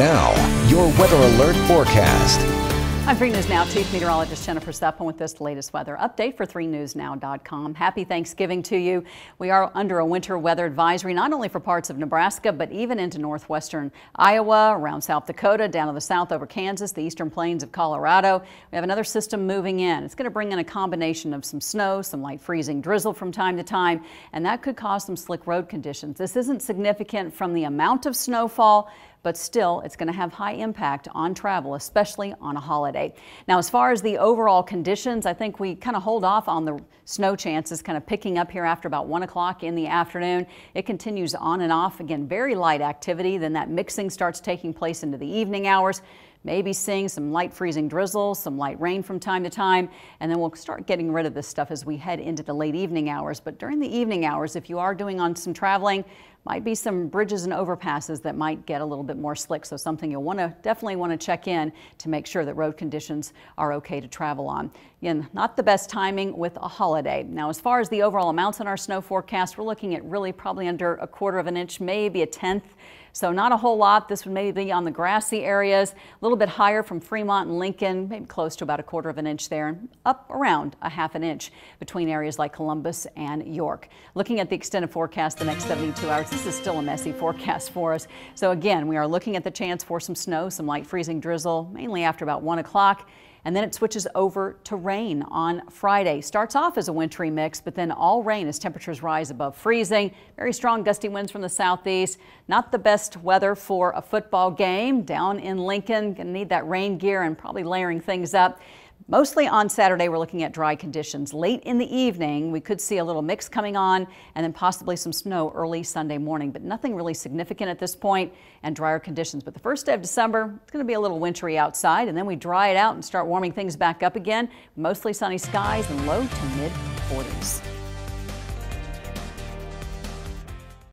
Now, your weather alert forecast. I'm 3 News Now Chief Meteorologist Jennifer Steppen with this latest weather update for 3newsnow.com. Happy Thanksgiving to you. We are under a winter weather advisory not only for parts of Nebraska but even into northwestern Iowa, around South Dakota, down to the south over Kansas, the eastern plains of Colorado. We have another system moving in. It's going to bring in a combination of some snow, some light freezing drizzle from time to time, and that could cause some slick road conditions. This isn't significant from the amount of snowfall but still it's going to have high impact on travel, especially on a holiday. Now, as far as the overall conditions, I think we kind of hold off on the snow chances kind of picking up here after about 1 o'clock in the afternoon. It continues on and off. Again, very light activity. Then that mixing starts taking place into the evening hours maybe seeing some light freezing drizzle, some light rain from time to time, and then we'll start getting rid of this stuff as we head into the late evening hours. But during the evening hours, if you are doing on some traveling, might be some bridges and overpasses that might get a little bit more slick. So something you'll want to definitely want to check in to make sure that road conditions are okay to travel on. Again, not the best timing with a holiday. Now, as far as the overall amounts in our snow forecast, we're looking at really probably under a quarter of an inch, maybe a tenth. So not a whole lot. This would maybe be on the grassy areas, a little bit higher from Fremont and Lincoln, maybe close to about a quarter of an inch there and up around a half an inch between areas like Columbus and York. Looking at the extended forecast the next 72 hours. This is still a messy forecast for us. So again, we are looking at the chance for some snow, some light freezing drizzle, mainly after about 1 o'clock. And then it switches over to rain on Friday. Starts off as a wintry mix, but then all rain as temperatures rise above freezing. Very strong gusty winds from the southeast. Not the best weather for a football game down in Lincoln. Gonna need that rain gear and probably layering things up. Mostly on Saturday, we're looking at dry conditions. Late in the evening, we could see a little mix coming on and then possibly some snow early Sunday morning, but nothing really significant at this point and drier conditions. But the first day of December, it's going to be a little wintry outside and then we dry it out and start warming things back up again. Mostly sunny skies and low to mid 40s.